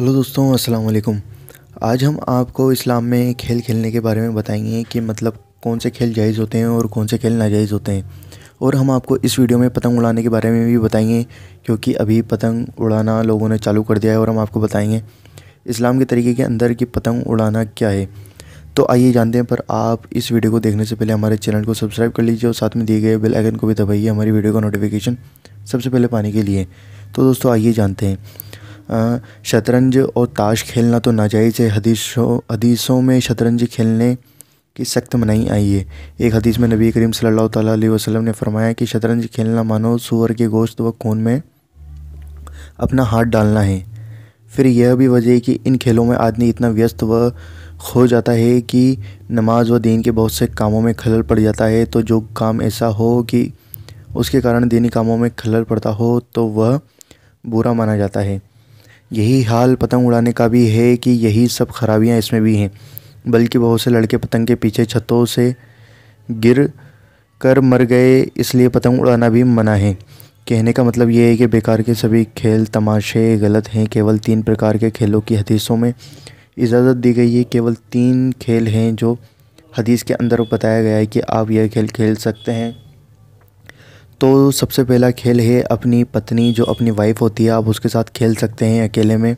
hello दोस्तों अस्सलाम वालेकुम आज हम आपको इस्लाम में खेल खेलने के बारे में बताएंगे कि मतलब कौन से खेल जायज़ होते हैं और कौन से खेल नाजायज़ होते हैं और हम आपको इस वीडियो में पतंग उड़ाने के बारे में भी बताएंगे क्योंकि अभी पतंग उड़ाना लोगों ने चालू कर दिया है और हम आपको बताएंगे इस्लाम के तरीके के अंदर कि पतंग उड़ाना क्या है तो आइए जानते हैं पर आप इस वीडियो को देखने से पहले हमारे चैनल को सब्सक्राइब कर लीजिए और साथ में दिए गए बेल आइकन को भी दबाइए हमारी वीडियो का नोटिफिकेशन सबसे पहले पाने के लिए तो दोस्तों आइए जानते हैं शतरंज और ताश खेलना तो नाजायज़ है हदीसों हदीसों में शतरंज खेलने की सख्त मनाही आई है एक हदीस में नबी करीम सल्लल्लाहु अलैहि वसल्लम ने फरमाया कि शतरंज खेलना मानो सूअर के गोश्त व खून में अपना हाथ डालना है फिर यह भी वजह कि इन खेलों में आदमी इतना व्यस्त व खो जाता है कि नमाज व दीन के बहुत से कामों में खलल पड़ जाता है तो जो काम ऐसा हो कि उसके कारण दीनी कामों में खलल पड़ता हो तो वह बुरा माना जाता है यही हाल पतंग उड़ाने का भी है कि यही सब खराबियाँ इसमें भी हैं बल्कि बहुत से लड़के पतंग के पीछे छतों से गिर कर मर गए इसलिए पतंग उड़ाना भी मना है कहने का मतलब ये है कि बेकार के सभी खेल तमाशे गलत हैं केवल तीन प्रकार के खेलों की हदीसों में इजाज़त दी गई है केवल तीन खेल हैं जो हदीस के अंदर बताया गया है कि आप यह खेल खेल सकते हैं तो सबसे पहला खेल है अपनी पत्नी जो अपनी वाइफ होती है आप उसके साथ खेल सकते हैं अकेले में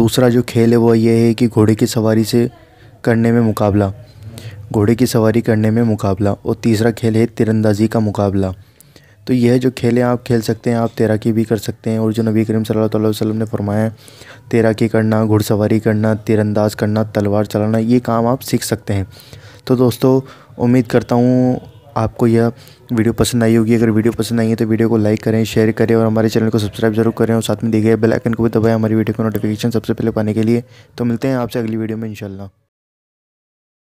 दूसरा जो खेल है वो ये है कि घोड़े की सवारी से करने में मुकाबला घोड़े की सवारी करने में मुकाबला और तीसरा खेल है तिरंदाजी का मुकाबला तो यह जो खेल है आप खेल सकते हैं आप तैराकी भी कर सकते हैं और जो नबी करीम सल्लल्लाहु अलैहि वसल्लम ने फरमाया तैराकी करना घुड़सवारी करना तिरंदाज़ करना तलवार चलाना ये काम आप सीख सकते हैं तो दोस्तों उम्मीद करता हूँ आपको यह वीडियो पसंद आई होगी अगर वीडियो पसंद आई है तो वीडियो को लाइक करें शेयर करें और हमारे चैनल को सब्सक्राइब जरूर करें और साथ में दिए गए बेल आइकन को भी दबाएं हमारी वीडियो को नोटिफिकेशन सबसे पहले पाने के लिए तो मिलते हैं आपसे अगली वीडियो में इंशाल्लाह